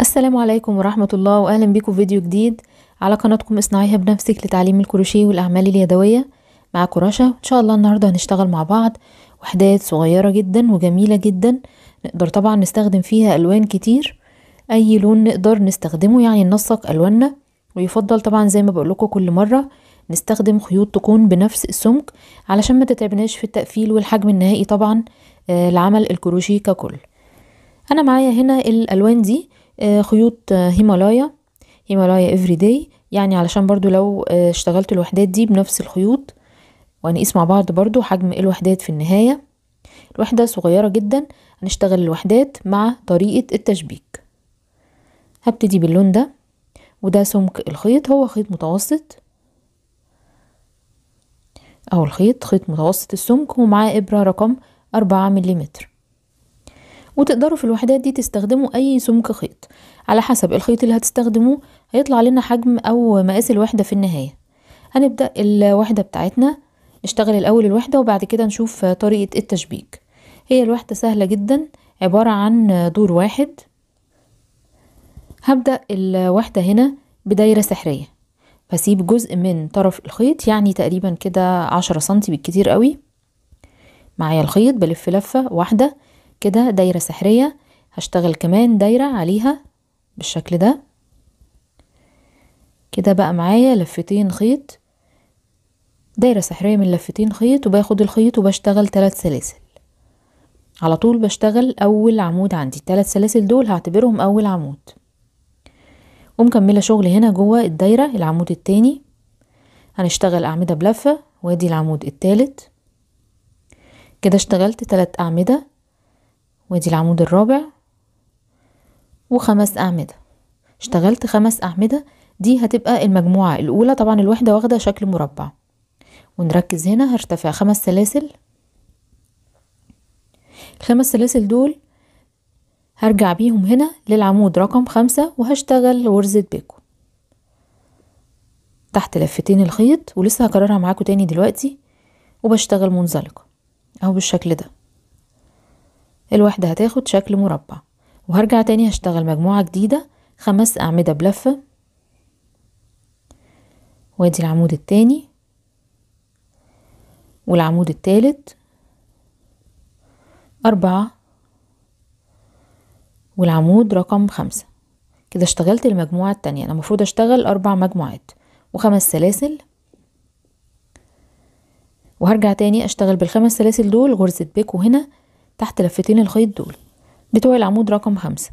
السلام عليكم ورحمة الله وأهلا بكم في فيديو جديد على قناتكم اصنعيها بنفسك لتعليم الكروشيه والأعمال اليدوية مع كراشة إن شاء الله النهاردة هنشتغل مع بعض وحدات صغيرة جدا وجميلة جدا نقدر طبعا نستخدم فيها ألوان كتير أي لون نقدر نستخدمه يعني ننسق ألواننا ويفضل طبعا زي ما بقولكوا كل مرة نستخدم خيوط تكون بنفس السمك علشان ما تتعبناش في التقفيل والحجم النهائي طبعا آه، لعمل الكروشيه ككل انا معايا هنا الالوان دي آه، خيوط آه، هيمالايا هيمالايا افري داي يعني علشان برضو لو آه، اشتغلت الوحدات دي بنفس الخيوط وهنقيس مع بعض برضو حجم الوحدات في النهاية الوحدة صغيرة جدا هنشتغل الوحدات مع طريقة التشبيك هبتدي باللون ده وده سمك الخيط هو خيط متوسط او الخيط خيط متوسط السمك ومعاه ابرة رقم أربعة مليمتر وتقدروا في الوحدات دي تستخدموا اي سمك خيط على حسب الخيط اللي هتستخدموه هيطلع لنا حجم او مقاس الوحدة في النهاية هنبدأ الوحدة بتاعتنا نشتغل الاول الوحدة وبعد كده نشوف طريقة التشبيك هي الوحدة سهلة جدا عبارة عن دور واحد هبدأ الوحدة هنا بدايرة سحرية بسيب جزء من طرف الخيط يعني تقريبا كده عشرة سنتي بالكتير قوي معايا الخيط بلف لفة واحدة كده دايرة سحرية هشتغل كمان دايرة عليها بالشكل ده كده بقى معايا لفتين خيط دايرة سحرية من لفتين خيط وباخد الخيط وبشتغل تلات سلاسل على طول بشتغل اول عمود عندي التلات سلاسل دول هعتبرهم اول عمود ومكملة شغل هنا جوه الدايرة العمود التاني هنشتغل اعمدة بلفة وادي العمود التالت كده اشتغلت تلات اعمدة وادي العمود الرابع وخمس أعمدة اشتغلت خمس أعمدة دي هتبقى المجموعة الأولى طبعا الوحدة واخدة شكل مربع ونركز هنا هرتفع خمس سلاسل الخمس سلاسل دول هرجع بيهم هنا للعمود رقم خمسة وهشتغل غرزة بيكو تحت لفتين الخيط ولسه هكررها معاكم تاني دلوقتي وبشتغل منزلقة أو بالشكل ده الوحدة هتاخد شكل مربع وهرجع تاني هشتغل مجموعة جديدة خمس أعمدة بلفة وادي العمود التاني والعمود التالت أربعة والعمود رقم خمسة كده اشتغلت المجموعة التانية أنا المفروض أشتغل أربع مجموعات وخمس سلاسل وهرجع تاني أشتغل بالخمس سلاسل دول غرزة بيكو هنا تحت لفتين الخيط دول بتوع العمود رقم خمسة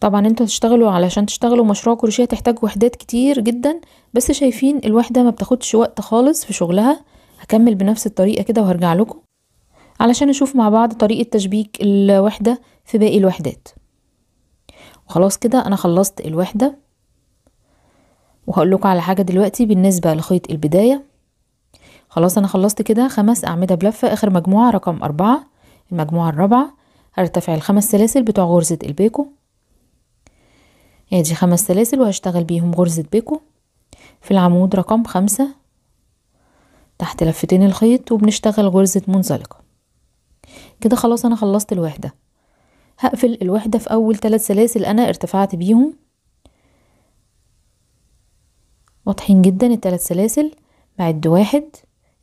طبعا انتوا هتشتغلوا علشان تشتغلوا مشروع كروشيه هتحتاج وحدات كتير جدا بس شايفين الوحده ما بتاخدش وقت خالص في شغلها هكمل بنفس الطريقه كده وهرجع لكم علشان نشوف مع بعض طريقه تشبيك الوحده في باقي الوحدات وخلاص كده انا خلصت الوحده وهقول لكم على حاجه دلوقتي بالنسبه لخيط البدايه خلاص أنا خلصت كده خمس أعمدة بلفة آخر مجموعة رقم أربعة المجموعة الرابعة هرتفع الخمس سلاسل بتوع غرزة البيكو ادي خمس سلاسل وهشتغل بيهم غرزة بيكو في العمود رقم خمسة تحت لفتين الخيط وبنشتغل غرزة منزلقة كده خلاص أنا خلصت الوحدة هقفل الوحدة في أول تلات سلاسل أنا ارتفعت بيهم واضحين جدا التلات سلاسل بعد واحد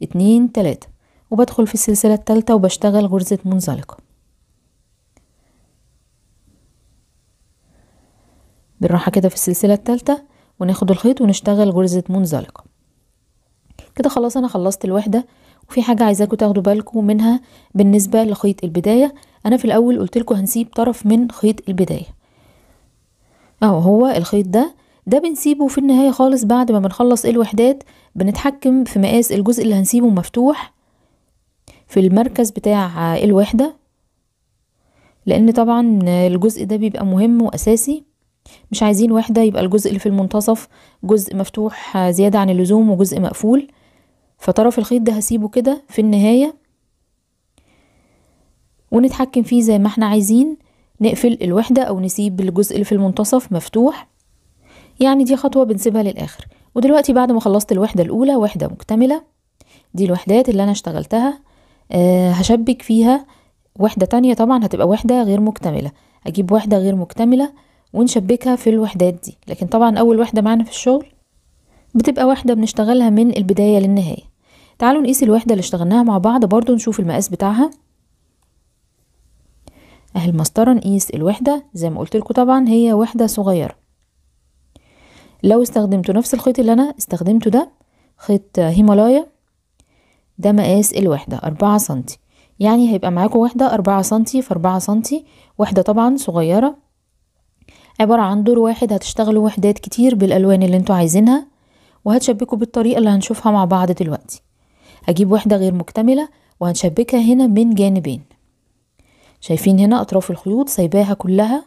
اتنين تلاتة وبدخل في السلسلة التالتة وبشتغل غرزة منزلقة بالراحة كده في السلسلة التالتة وناخد الخيط ونشتغل غرزة منزلقة كده خلاص انا خلصت الوحدة وفي حاجة عايزاكم تاخدوا بالكم منها بالنسبة لخيط البداية انا في الاول قلت هنسيب طرف من خيط البداية اهو هو الخيط ده ده بنسيبه في النهاية خالص بعد ما بنخلص الوحدات بنتحكم في مقاس الجزء اللي هنسيبه مفتوح في المركز بتاع الوحدة لأن طبعا الجزء ده بيبقى مهم وأساسي مش عايزين وحدة يبقى الجزء اللي في المنتصف جزء مفتوح زيادة عن اللزوم وجزء مقفول فطرف الخيط ده هسيبه كده في النهاية ونتحكم فيه زي ما احنا عايزين نقفل الوحدة أو نسيب الجزء اللي في المنتصف مفتوح يعني دي خطوة بنسيبها للآخر ودلوقتي بعد ما خلصت الوحدة الأولى وحدة مكتملة دي الوحدات اللي أنا اشتغلتها آه، هشبك فيها وحدة تانية طبعا هتبقى وحدة غير مكتملة أجيب وحدة غير مكتملة ونشبكها في الوحدات دي لكن طبعا أول وحدة معانا في الشغل بتبقى واحدة بنشتغلها من البداية للنهاية تعالوا نقيس الوحدة اللي اشتغلناها مع بعض برضو نشوف المقاس بتاعها اهي المسطرة نقيس الوحدة زي ما قلت لكم طبعا هي وحدة صغيرة لو استخدمته نفس الخيط اللي أنا استخدمته ده خيط هيمالايا ده مقاس الوحدة أربعة سنتي يعني هيبقى معاكم وحدة أربعة سنتي في أربعة سنتي وحدة طبعا صغيرة عبارة عن دور واحد هتشتغلوا وحدات كتير بالألوان اللي انتوا عايزينها وهتشبكوا بالطريقة اللي هنشوفها مع بعض دلوقتي هجيب وحدة غير مكتملة وهنشبكها هنا من جانبين شايفين هنا أطراف الخيوط سايباها كلها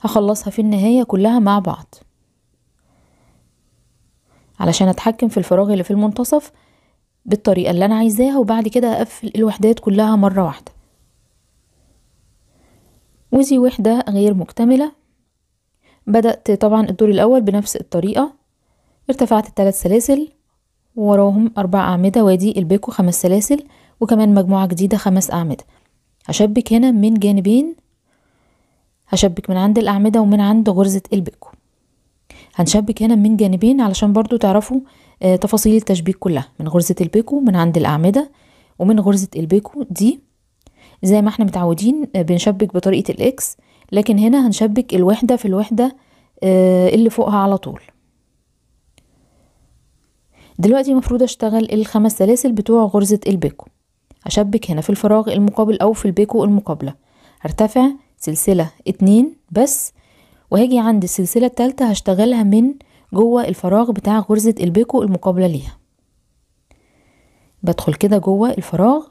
هخلصها في النهاية كلها مع بعض علشان اتحكم في الفراغ اللي في المنتصف بالطريقة اللي انا عايزاها وبعد كده اقفل الوحدات كلها مرة واحدة وزي وحدة غير مكتملة بدأت طبعا الدور الأول بنفس الطريقة ارتفعت الثلاث سلاسل وراهم أربع أعمدة وادي البيكو خمس سلاسل وكمان مجموعة جديدة خمس أعمدة هشبك هنا من جانبين هشبك من عند الأعمدة ومن عند غرزة البيكو هنشبك هنا من جانبين علشان برضو تعرفوا آه تفاصيل التشبيك كلها من غرزة البيكو من عند الأعمدة ومن غرزة البيكو دي زي ما احنا متعودين آه بنشبك بطريقة الإكس لكن هنا هنشبك الوحدة في الوحدة آه اللي فوقها على طول دلوقتي مفروض اشتغل الخمس سلاسل بتوع غرزة البيكو هشبك هنا في الفراغ المقابل أو في البيكو المقابلة هرتفع سلسلة اتنين بس وهاجي عند السلسلة التالتة هشتغلها من جوه الفراغ بتاع غرزة البيكو المقابلة ليها بدخل كده جوه الفراغ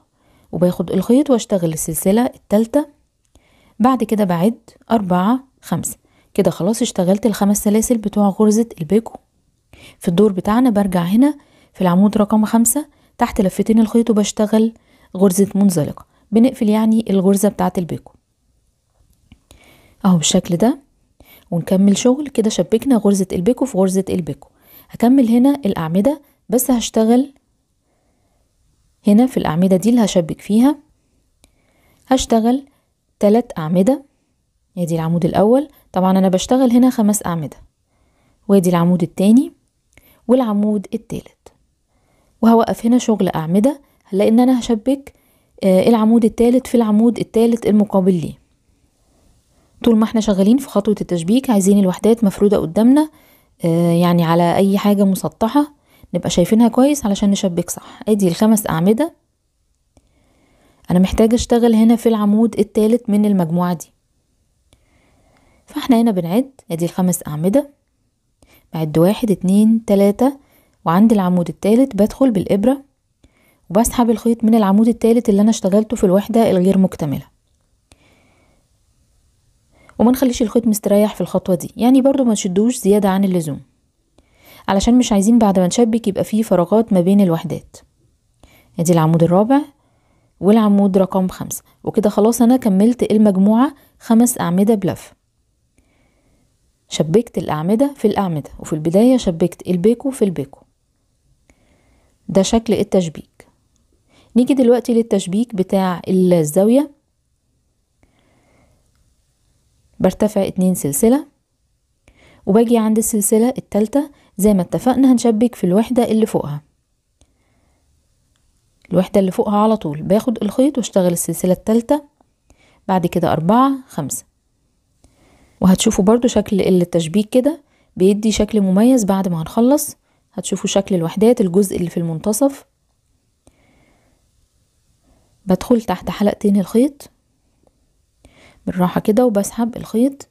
وباخد الخيط واشتغل السلسلة التالتة بعد كده بعد أربعة خمسة كده خلاص اشتغلت الخمس سلاسل بتوع غرزة البيكو في الدور بتاعنا برجع هنا في العمود رقم خمسة تحت لفتين الخيط وبشتغل غرزة منزلقة بنقفل يعني الغرزة بتاعة البيكو اهو بالشكل ده ونكمل شغل كده شبكنا غرزة البيكو في غرزة البيكو هكمل هنا الأعمدة بس هشتغل هنا في الأعمدة دي اللي هشبك فيها هشتغل تلات أعمدة ادي العمود الأول طبعا أنا بشتغل هنا خمس أعمدة وادي العمود التاني والعمود التالت وهوقف هنا شغل أعمدة لأن أنا هشبك آه، العمود التالت في العمود التالت المقابل ليه طول ما احنا شغالين في خطوة التشبيك عايزين الوحدات مفرودة قدامنا آه، يعني على اي حاجة مسطحة نبقى شايفينها كويس علشان نشبك صح ادي الخمس اعمدة انا محتاجة اشتغل هنا في العمود التالت من المجموعة دي فاحنا هنا بنعد ادي الخمس اعمدة بعد واحد اتنين تلاتة وعند العمود التالت بدخل بالابرة وبسحب الخيط من العمود التالت اللي انا اشتغلته في الوحدة الغير مكتملة وما نخليش الخيط مستريح في الخطوة دي يعني برضو ما نشدوش زيادة عن اللزوم علشان مش عايزين بعد ما نشبك يبقى فيه فراغات ما بين الوحدات ادي العمود الرابع والعمود رقم خمسة وكده خلاص انا كملت المجموعة خمس اعمدة بلف شبكت الاعمدة في الاعمدة وفي البداية شبكت البيكو في البيكو ده شكل التشبيك نيجي دلوقتي للتشبيك بتاع الزاوية برتفع اتنين سلسلة وباجي عند السلسلة التالتة زي ما اتفقنا هنشبك في الوحدة اللي فوقها الوحدة اللي فوقها على طول باخد الخيط واشتغل السلسلة التالتة بعد كده أربعة خمسة وهتشوفوا برضو شكل التشبيك كده بيدي شكل مميز بعد ما هنخلص هتشوفوا شكل الوحدات الجزء اللي في المنتصف بدخل تحت حلقتين الخيط بالراحة كده وبسحب الخيط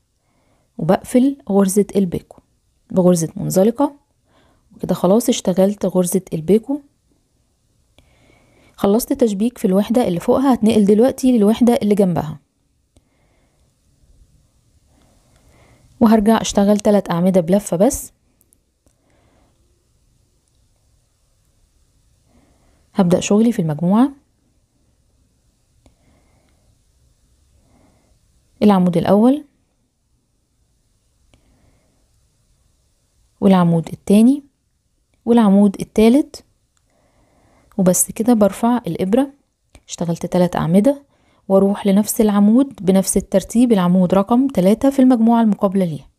وبقفل غرزة البيكو بغرزة منزلقة وكده خلاص اشتغلت غرزة البيكو خلصت تشبيك في الوحدة اللي فوقها هتنقل دلوقتي للوحدة اللي جنبها وهرجع اشتغل تلات اعمدة بلفة بس هبدأ شغلي في المجموعة العمود الأول والعمود التاني والعمود التالت وبس كده برفع الإبرة اشتغلت تلات أعمدة واروح لنفس العمود بنفس الترتيب العمود رقم تلاتة في المجموعة المقابلة ليه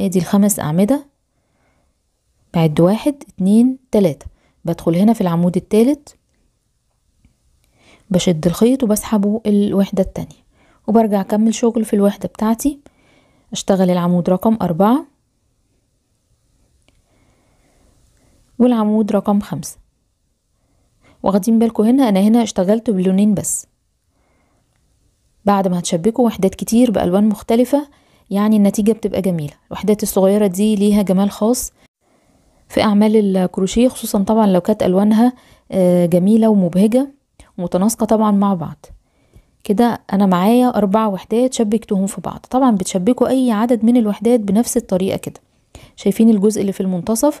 ادي الخمس أعمدة بعد واحد اتنين تلاتة بدخل هنا في العمود التالت بشد الخيط وبسحبه الوحدة التانية وبرجع أكمل شغل في الوحدة بتاعتي أشتغل العمود رقم أربعة والعمود رقم خمسة واخدين بالكم هنا أنا هنا اشتغلت بلونين بس بعد ما هتشبكوا وحدات كتير بألوان مختلفة يعني النتيجة بتبقى جميلة الوحدات الصغيرة دي ليها جمال خاص في أعمال الكروشيه خصوصا طبعا لو كانت ألوانها آه، جميلة ومبهجة متناسقة طبعا مع بعض كده انا معايا اربع وحدات شبكتهم في بعض طبعا بتشبكوا اي عدد من الوحدات بنفس الطريقه كده شايفين الجزء اللي في المنتصف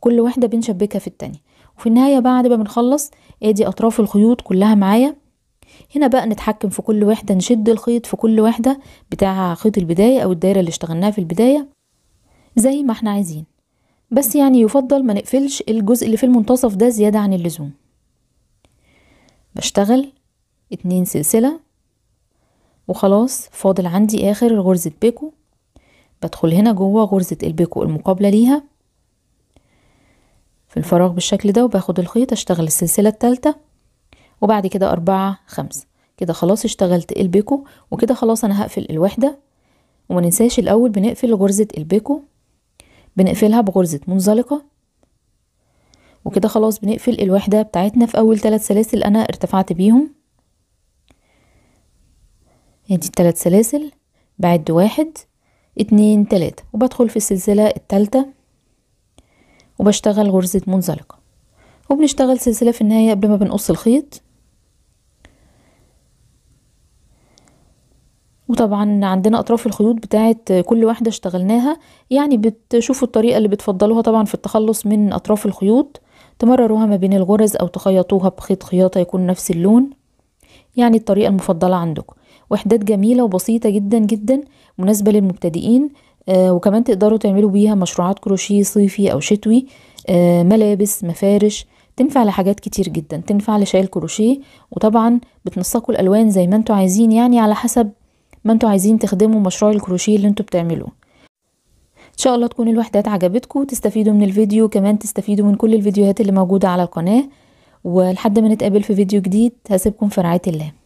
كل واحده بنشبكها في التانية وفي النهايه بعد ما بنخلص ادي اطراف الخيوط كلها معايا هنا بقى نتحكم في كل واحده نشد الخيط في كل واحده بتاع خيط البدايه او الدايره اللي اشتغلناها في البدايه زي ما احنا عايزين بس يعني يفضل ما نقفلش الجزء اللي في المنتصف ده زياده عن اللزوم بشتغل اتنين سلسلة وخلاص فاضل عندي اخر غرزة بيكو بدخل هنا جوه غرزة البيكو المقابلة ليها في الفراغ بالشكل ده وباخد الخيط اشتغل السلسلة التالتة وبعد كده أربعة خمسة كده خلاص اشتغلت البيكو وكده خلاص أنا هقفل الوحدة وما ننساش الأول بنقفل غرزة البيكو بنقفلها بغرزة منزلقة وكده خلاص بنقفل الوحدة بتاعتنا في أول ثلاث سلاسل أنا ارتفعت بيهم ادي يعني التلات سلاسل بعد واحد اتنين تلاتة وبدخل في السلسلة التالتة وبشتغل غرزة منزلقة وبنشتغل سلسلة في النهاية قبل ما بنقص الخيط وطبعا عندنا اطراف الخيوط بتاعت كل واحدة اشتغلناها يعني بتشوفوا الطريقة اللي بتفضلوها طبعا في التخلص من اطراف الخيوط تمرروها ما بين الغرز او تخيطوها بخيط خياطة يكون نفس اللون يعني الطريقة المفضلة عندكم وحدات جميلة وبسيطة جدا جدا مناسبة للمبتدئين آه وكمان تقدروا تعملوا بيها مشروعات كروشيه صيفي أو شتوي آه ملابس مفارش تنفع لحاجات كتير جدا تنفع لشاي الكروشيه وطبعا بتنسقوا الألوان زي ما انتوا عايزين يعني على حسب ما انتوا عايزين تخدموا مشروع الكروشيه اللي انتوا بتعملوه ان شاء الله تكون الوحدات عجبتكم تستفيدوا من الفيديو كمان تستفيدوا من كل الفيديوهات اللي موجودة على القناة ولحد ما نتقابل في فيديو جديد هسيبكم في رعاية الله